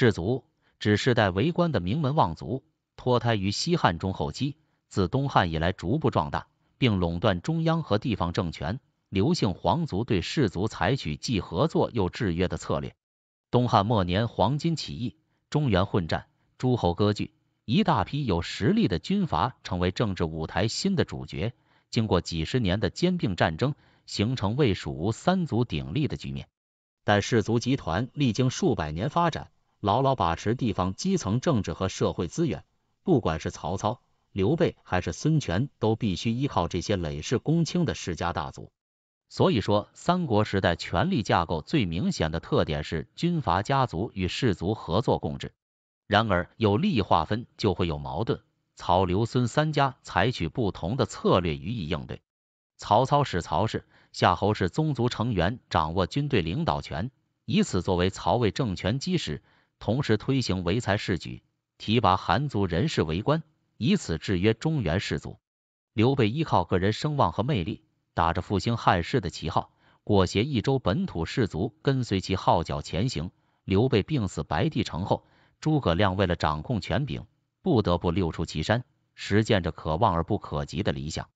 士族指世代为官的名门望族，脱胎于西汉中后期，自东汉以来逐步壮大，并垄断中央和地方政权。刘姓皇族对士族采取既合作又制约的策略。东汉末年，黄巾起义、中原混战、诸侯割据，一大批有实力的军阀成为政治舞台新的主角。经过几十年的兼并战争，形成魏、蜀、吴三足鼎立的局面。但士族集团历经数百年发展。牢牢把持地方基层政治和社会资源，不管是曹操、刘备还是孙权，都必须依靠这些累世公卿的世家大族。所以说，三国时代权力架构最明显的特点是军阀家族与士族合作共治。然而，有利益划分就会有矛盾。曹、刘、孙三家采取不同的策略予以应对。曹操使曹氏、夏侯氏宗族成员掌握军队领导权，以此作为曹魏政权基石。同时推行唯才是举，提拔韩族人士为官，以此制约中原士族。刘备依靠个人声望和魅力，打着复兴汉室的旗号，裹挟益州本土士族跟随其号角前行。刘备病死白帝城后，诸葛亮为了掌控权柄，不得不六出祁山，实践着可望而不可及的理想。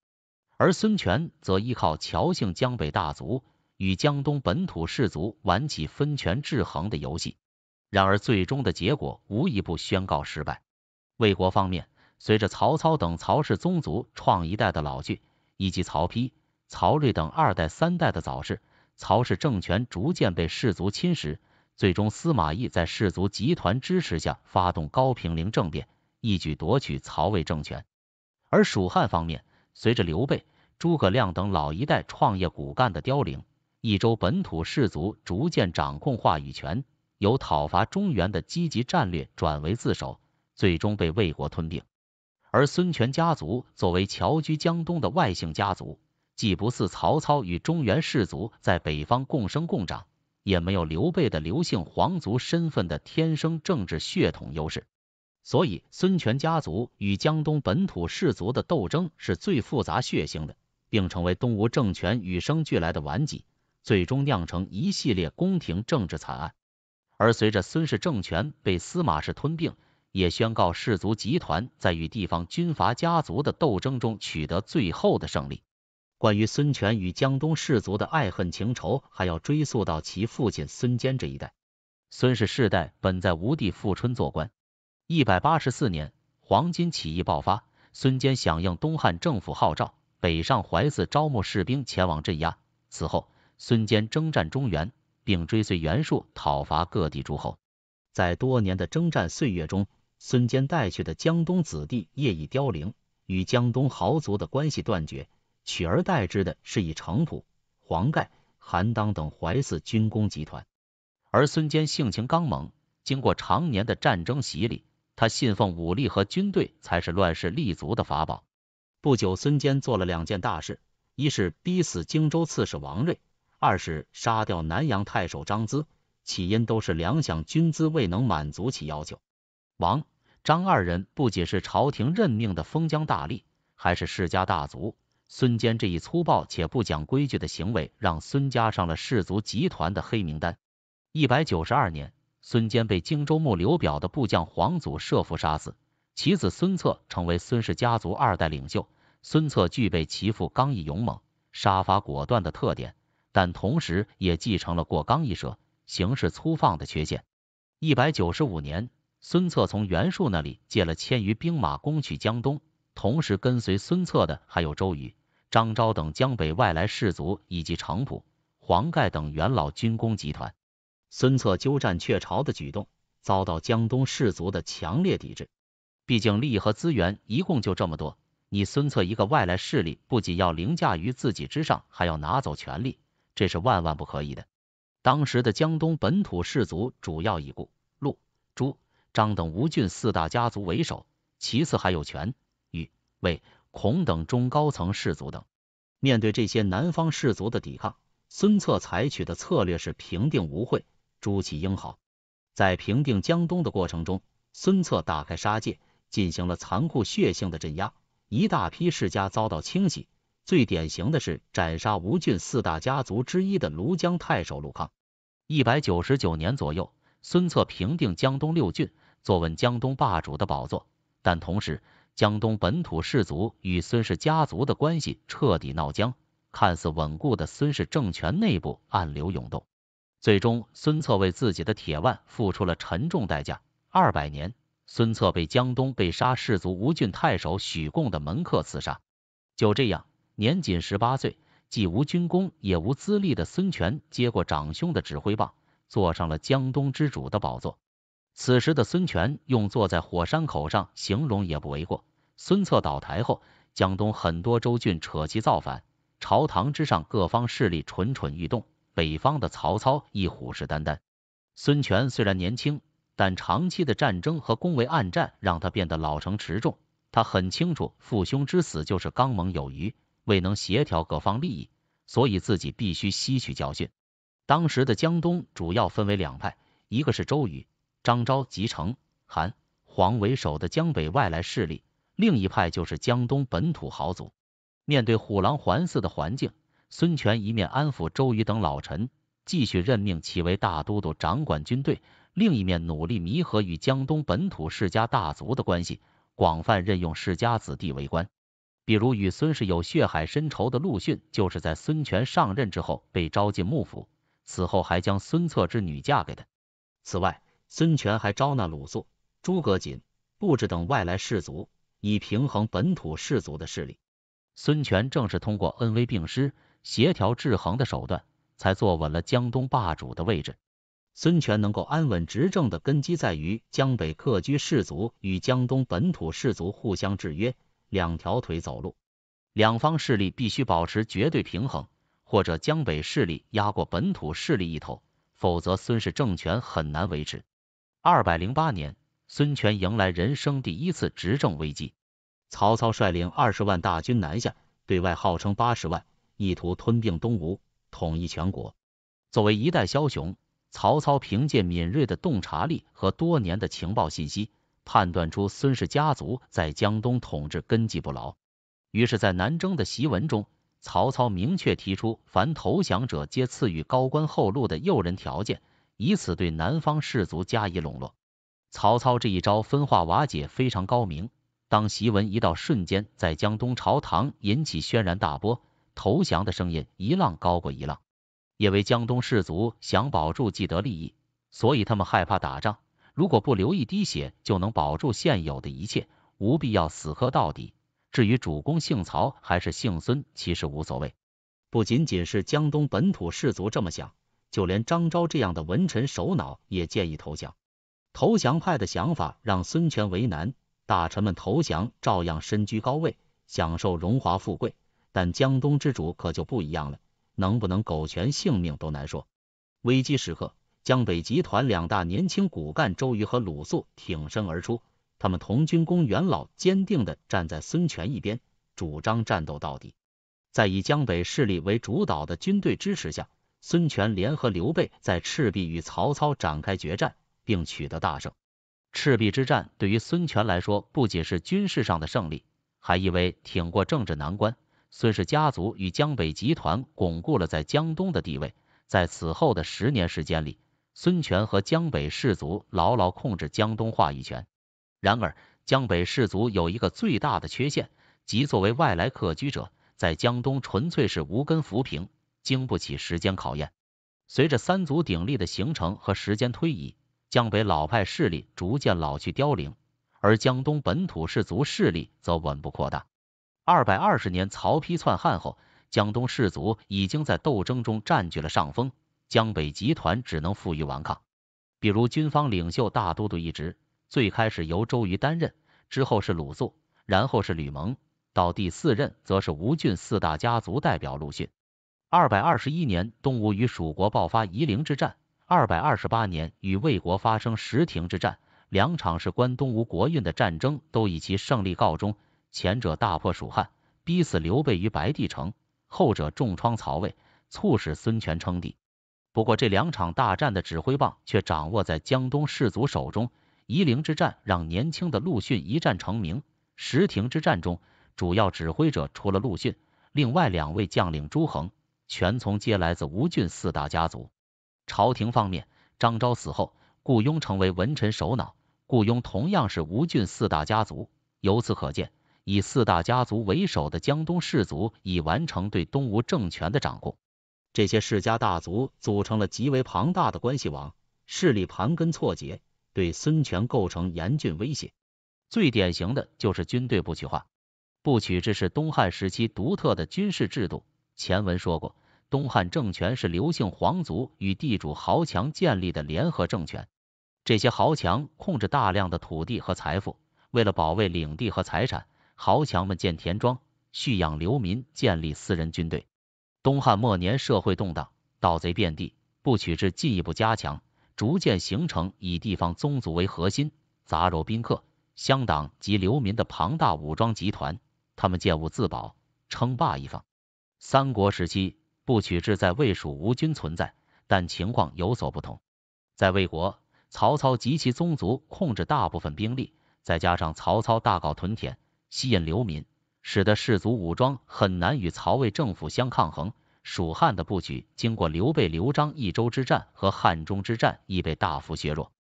而孙权则依靠侨姓江北大族与江东本土士族玩起分权制衡的游戏。然而，最终的结果无一不宣告失败。魏国方面，随着曹操等曹氏宗族创一代的老去，以及曹丕、曹睿等二代、三代的早逝，曹氏政权逐渐被氏族侵蚀。最终，司马懿在氏族集团支持下发动高平陵政变，一举夺取曹魏政权。而蜀汉方面，随着刘备、诸葛亮等老一代创业骨干的凋零，益州本土氏族逐渐掌控话语权。由讨伐中原的积极战略转为自守，最终被魏国吞并。而孙权家族作为侨居江东的外姓家族，既不似曹操与中原氏族在北方共生共长，也没有刘备的刘姓皇族身份的天生政治血统优势，所以孙权家族与江东本土氏族的斗争是最复杂血腥的，并成为东吴政权与生俱来的顽疾，最终酿成一系列宫廷政治惨案。而随着孙氏政权被司马氏吞并，也宣告氏族集团在与地方军阀家族的斗争中取得最后的胜利。关于孙权与江东氏族的爱恨情仇，还要追溯到其父亲孙坚这一代。孙氏世代本在吴地富春做官。一百八十四年，黄巾起义爆发，孙坚响应东汉政府号召，北上淮泗招募士兵前往镇压。此后，孙坚征战中原。并追随袁术讨伐各地诸侯，在多年的征战岁月中，孙坚带去的江东子弟业已凋零，与江东豪族的关系断绝，取而代之的是以程普、黄盖、韩当等淮泗军功集团。而孙坚性情刚猛，经过常年的战争洗礼，他信奉武力和军队才是乱世立足的法宝。不久，孙坚做了两件大事，一是逼死荆州刺史王睿。二是杀掉南阳太守张咨，起因都是粮饷军资未能满足其要求。王、张二人不仅是朝廷任命的封疆大吏，还是世家大族。孙坚这一粗暴且不讲规矩的行为，让孙家上了氏族集团的黑名单。一百九十二年，孙坚被荆州牧刘表的部将黄祖设伏杀死，其子孙策成为孙氏家族二代领袖。孙策具备其父刚毅勇猛、杀伐果断的特点。但同时也继承了过刚一射、行事粗放的缺陷。一百九十五年，孙策从袁术那里借了千余兵马攻取江东，同时跟随孙策的还有周瑜、张昭等江北外来士族以及程普、黄盖等元老军工集团。孙策鸠占鹊巢的举动遭到江东士族的强烈抵制，毕竟利益和资源一共就这么多，你孙策一个外来势力不仅要凌驾于自己之上，还要拿走权力。这是万万不可以的。当时的江东本土士族主要以顾、陆、朱、张等吴郡四大家族为首，其次还有权、虞、魏、孔等中高层士族等。面对这些南方氏族的抵抗，孙策采取的策略是平定吴会，朱其英豪。在平定江东的过程中，孙策大开杀戒，进行了残酷血性的镇压，一大批世家遭到清洗。最典型的是斩杀吴郡四大家族之一的庐江太守陆康。一百九十九年左右，孙策平定江东六郡，坐稳江东霸主的宝座。但同时，江东本土士族与孙氏家族的关系彻底闹僵，看似稳固的孙氏政权内部暗流涌动。最终，孙策为自己的铁腕付出了沉重代价。二百年，孙策被江东被杀士族吴郡太守许贡的门客刺杀。就这样。年仅十八岁，既无军功也无资历的孙权接过长兄的指挥棒，坐上了江东之主的宝座。此时的孙权用坐在火山口上形容也不为过。孙策倒台后，江东很多州郡扯旗造反，朝堂之上各方势力蠢蠢欲动，北方的曹操亦虎视眈眈。孙权虽然年轻，但长期的战争和攻围暗战让他变得老成持重。他很清楚，父兄之死就是刚猛有余。未能协调各方利益，所以自己必须吸取教训。当时的江东主要分为两派，一个是周瑜、张昭、及成、韩、黄为首的江北外来势力，另一派就是江东本土豪族。面对虎狼环伺的环境，孙权一面安抚周瑜等老臣，继续任命其为大都督掌管军队，另一面努力弥合与江东本土世家大族的关系，广泛任用世家子弟为官。比如与孙氏有血海深仇的陆逊，就是在孙权上任之后被招进幕府，此后还将孙策之女嫁给他。此外，孙权还招纳鲁肃、诸葛瑾、布置等外来士族，以平衡本土士族的势力。孙权正是通过恩威并施、协调制衡的手段，才坐稳了江东霸主的位置。孙权能够安稳执政的根基，在于江北客居士族与江东本土士族互相制约。两条腿走路，两方势力必须保持绝对平衡，或者江北势力压过本土势力一头，否则孙氏政权很难维持。二百零八年，孙权迎来人生第一次执政危机，曹操率领二十万大军南下，对外号称八十万，意图吞并东吴，统一全国。作为一代枭雄，曹操凭借敏锐的洞察力和多年的情报信息。判断出孙氏家族在江东统治根基不牢，于是，在南征的檄文中，曹操明确提出凡投降者皆赐予高官厚禄的诱人条件，以此对南方士族加以笼络。曹操这一招分化瓦解非常高明。当檄文一到，瞬间在江东朝堂引起轩然大波，投降的声音一浪高过一浪。因为江东士族想保住既得利益，所以他们害怕打仗。如果不流一滴血就能保住现有的一切，无必要死磕到底。至于主公姓曹还是姓孙，其实无所谓。不仅仅是江东本土士族这么想，就连张昭这样的文臣首脑也建议投降。投降派的想法让孙权为难，大臣们投降照样身居高位，享受荣华富贵，但江东之主可就不一样了，能不能苟全性命都难说。危机时刻。江北集团两大年轻骨干周瑜和鲁肃挺身而出，他们同军功元老坚定的站在孙权一边，主张战斗到底。在以江北势力为主导的军队支持下，孙权联合刘备在赤壁与曹操展开决战，并取得大胜。赤壁之战对于孙权来说不仅是军事上的胜利，还意味挺过政治难关，孙氏家族与江北集团巩固了在江东的地位。在此后的十年时间里，孙权和江北士族牢牢控制江东话语权。然而，江北士族有一个最大的缺陷，即作为外来客居者，在江东纯粹是无根浮萍，经不起时间考验。随着三足鼎立的形成和时间推移，江北老派势力逐渐老去凋零，而江东本土士族势力则稳步扩大。二百二十年曹丕篡汉后，江东士族已经在斗争中占据了上风。江北集团只能负隅顽抗。比如军方领袖大都督一职，最开始由周瑜担任，之后是鲁肃，然后是吕蒙，到第四任则是吴郡四大家族代表陆逊。二百二十一年，东吴与蜀国爆发夷陵之战；二百二十八年，与魏国发生石亭之战。两场事关东吴国运的战争都以其胜利告终。前者大破蜀汉，逼死刘备于白帝城；后者重创曹魏，促使孙权称帝。不过，这两场大战的指挥棒却掌握在江东士族手中。夷陵之战让年轻的陆逊一战成名，石亭之战中，主要指挥者除了陆逊，另外两位将领朱衡、全从皆来自吴郡四大家族。朝廷方面，张昭死后，顾雍成为文臣首脑，顾雍同样是吴郡四大家族。由此可见，以四大家族为首的江东士族已完成对东吴政权的掌控。这些世家大族组成了极为庞大的关系网，势力盘根错节，对孙权构成严峻威胁。最典型的就是军队不取化，不取制是东汉时期独特的军事制度。前文说过，东汉政权是刘姓皇族与地主豪强建立的联合政权。这些豪强控制大量的土地和财富，为了保卫领地和财产，豪强们建田庄，蓄养流民，建立私人军队。东汉末年，社会动荡，盗贼遍地。不取制进一步加强，逐渐形成以地方宗族为核心、杂糅宾客、乡党及流民的庞大武装集团。他们见物自保，称霸一方。三国时期，不取制在魏、蜀、吴均存在，但情况有所不同。在魏国，曹操及其宗族控制大部分兵力，再加上曹操大搞屯田，吸引流民。使得士族武装很难与曹魏政府相抗衡。蜀汉的布局经过刘备、刘璋益州之战和汉中之战，已被大幅削弱。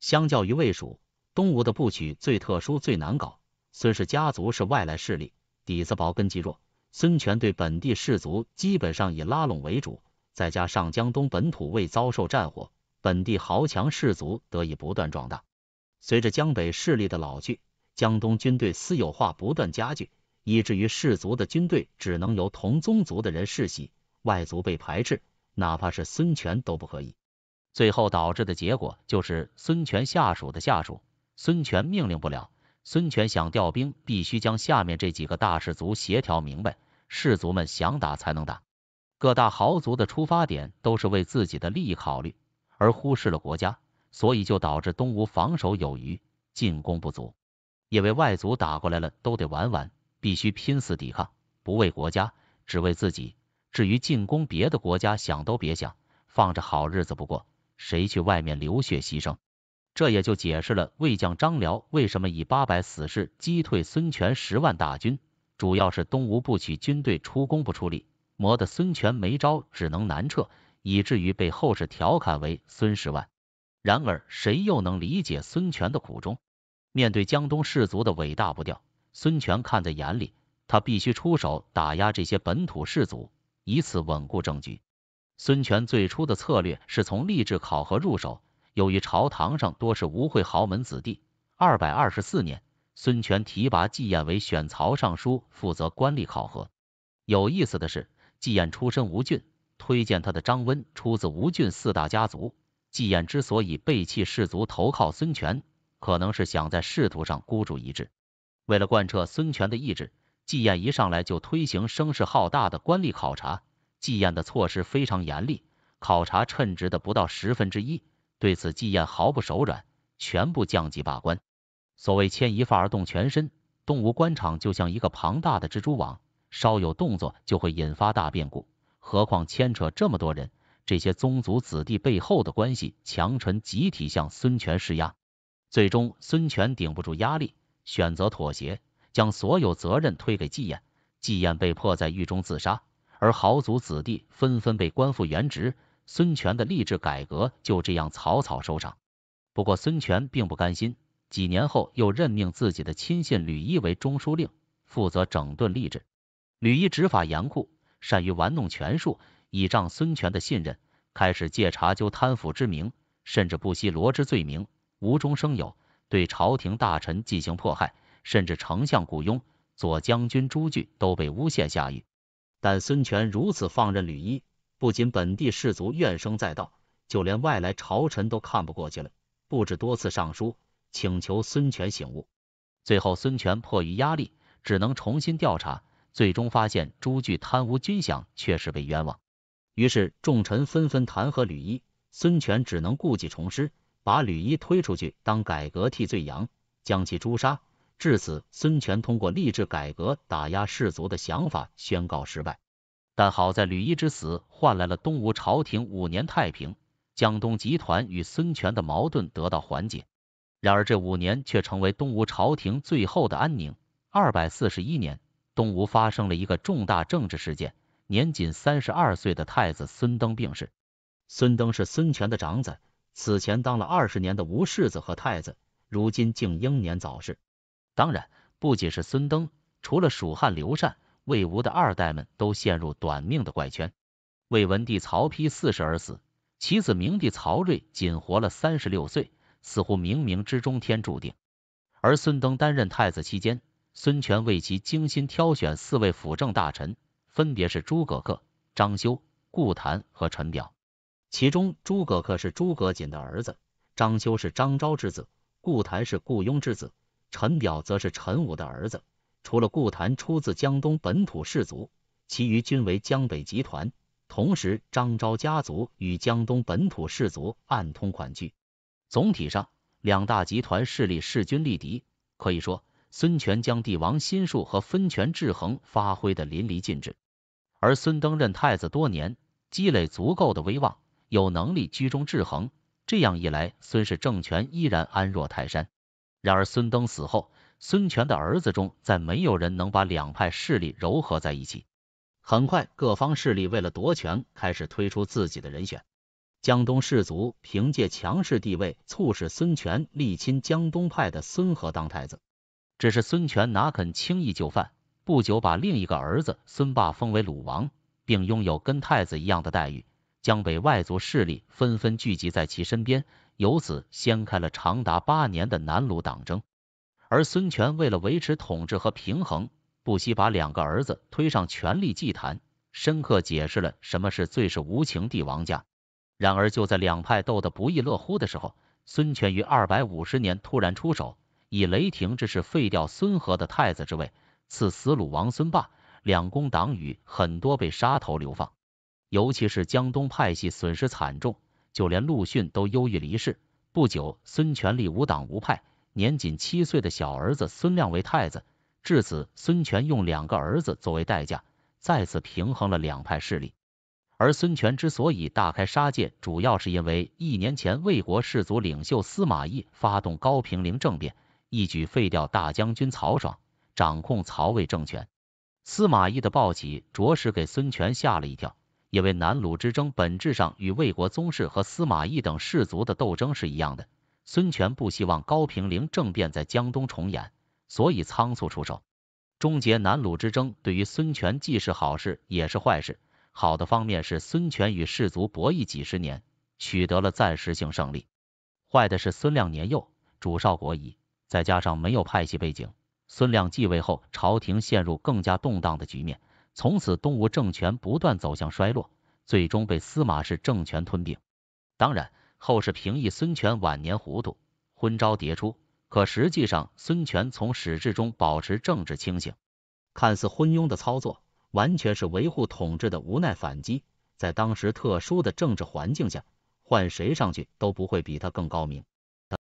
相较于魏蜀，东吴的部曲最特殊、最难搞。孙氏家族是外来势力，底子薄、根基弱。孙权对本地士族基本上以拉拢为主，再加上江东本土未遭受战火，本地豪强士族得以不断壮大。随着江北势力的老去，江东军队私有化不断加剧。以至于氏族的军队只能由同宗族的人世袭，外族被排斥，哪怕是孙权都不可以。最后导致的结果就是孙权下属的下属，孙权命令不了，孙权想调兵必须将下面这几个大氏族协调明白，氏族们想打才能打。各大豪族的出发点都是为自己的利益考虑，而忽视了国家，所以就导致东吴防守有余，进攻不足，因为外族打过来了都得玩完。必须拼死抵抗，不为国家，只为自己。至于进攻别的国家，想都别想，放着好日子不过，谁去外面流血牺牲？这也就解释了魏将张辽为什么以八百死士击退孙权十万大军，主要是东吴不取军队出攻不出力，磨得孙权没招，只能南撤，以至于被后世调侃为“孙十万”。然而，谁又能理解孙权的苦衷？面对江东士族的伟大不掉。孙权看在眼里，他必须出手打压这些本土士族，以此稳固政局。孙权最初的策略是从吏治考核入手。由于朝堂上多是吴会豪门子弟，二百二十四年，孙权提拔季彦为选曹尚书，负责官吏考核。有意思的是，季彦出身吴郡，推荐他的张温出自吴郡四大家族。季彦之所以背弃士族投靠孙权，可能是想在仕途上孤注一掷。为了贯彻孙权的意志，季彦一上来就推行声势浩大的官吏考察。季彦的措施非常严厉，考察称职的不到十分之一，对此季彦毫不手软，全部降级罢官。所谓牵一发而动全身，动物官场就像一个庞大的蜘蛛网，稍有动作就会引发大变故。何况牵扯这么多人，这些宗族子弟背后的关系，强臣集体向孙权施压，最终孙权顶不住压力。选择妥协，将所有责任推给纪燕。纪燕被迫在狱中自杀，而豪族子弟纷纷被官复原职，孙权的吏治改革就这样草草收场。不过孙权并不甘心，几年后又任命自己的亲信吕毅为中书令，负责整顿吏治。吕毅执法严酷，善于玩弄权术，倚仗孙权的信任，开始借查究贪腐之名，甚至不惜罗织罪名，无中生有。对朝廷大臣进行迫害，甚至丞相雇雍、左将军朱据都被诬陷下狱。但孙权如此放任吕一，不仅本地士族怨声载道，就连外来朝臣都看不过去了，不止多次上书请求孙权醒悟。最后孙权迫于压力，只能重新调查，最终发现朱据贪污军饷，确实被冤枉。于是众臣纷纷弹劾吕一，孙权只能故技重施。把吕一推出去当改革替罪羊，将其诛杀。至此，孙权通过吏治改革打压士族的想法宣告失败。但好在吕一之死换来了东吴朝廷五年太平，江东集团与孙权的矛盾得到缓解。然而这五年却成为东吴朝廷最后的安宁。二百四十一年，东吴发生了一个重大政治事件：年仅三十二岁的太子孙登病逝。孙登是孙权的长子。此前当了二十年的吴世子和太子，如今竟英年早逝。当然，不仅是孙登，除了蜀汉刘禅，魏吴的二代们都陷入短命的怪圈。魏文帝曹丕四十而死，其子明帝曹睿仅活了三十六岁，似乎冥冥之中天注定。而孙登担任太子期间，孙权为其精心挑选四位辅政大臣，分别是诸葛恪、张修、顾谭和陈表。其中，诸葛恪是诸葛瑾的儿子，张修是张昭之子，顾谭是顾雍之子，陈表则是陈武的儿子。除了顾谭出自江东本土士族，其余均为江北集团。同时，张昭家族与江东本土士族暗通款曲。总体上，两大集团势力势均力敌，可以说，孙权将帝王心术和分权制衡发挥的淋漓尽致。而孙登任太子多年，积累足够的威望。有能力居中制衡，这样一来，孙氏政权依然安若泰山。然而孙登死后，孙权的儿子中再没有人能把两派势力柔合在一起。很快，各方势力为了夺权，开始推出自己的人选。江东士族凭借强势地位，促使孙权力亲江东派的孙和当太子。只是孙权哪肯轻易就范？不久，把另一个儿子孙霸封为鲁王，并拥有跟太子一样的待遇。江北外族势力纷纷聚集在其身边，由此掀开了长达八年的南鲁党争。而孙权为了维持统治和平衡，不惜把两个儿子推上权力祭坛，深刻解释了什么是最是无情帝王家。然而就在两派斗得不亦乐乎的时候，孙权于二百五十年突然出手，以雷霆之势废掉孙和的太子之位，赐死鲁王孙霸，两公党羽很多被杀头流放。尤其是江东派系损失惨重，就连陆逊都忧郁离世。不久，孙权立无党无派年仅七岁的小儿子孙亮为太子。至此，孙权用两个儿子作为代价，再次平衡了两派势力。而孙权之所以大开杀戒，主要是因为一年前魏国士族领袖司马懿发动高平陵政变，一举废掉大将军曹爽，掌控曹魏政权。司马懿的暴起，着实给孙权吓了一跳。因为南鲁之争本质上与魏国宗室和司马懿等氏族的斗争是一样的，孙权不希望高平陵政变在江东重演，所以仓促出手终结南鲁之争。对于孙权既是好事也是坏事，好的方面是孙权与士族博弈几十年，取得了暂时性胜利；坏的是孙亮年幼，主少国疑，再加上没有派系背景，孙亮继位后，朝廷陷入更加动荡的局面。从此，东吴政权不断走向衰落，最终被司马氏政权吞并。当然后世评议孙权晚年糊涂，昏招迭出，可实际上孙权从始至终保持政治清醒，看似昏庸的操作，完全是维护统治的无奈反击。在当时特殊的政治环境下，换谁上去都不会比他更高明。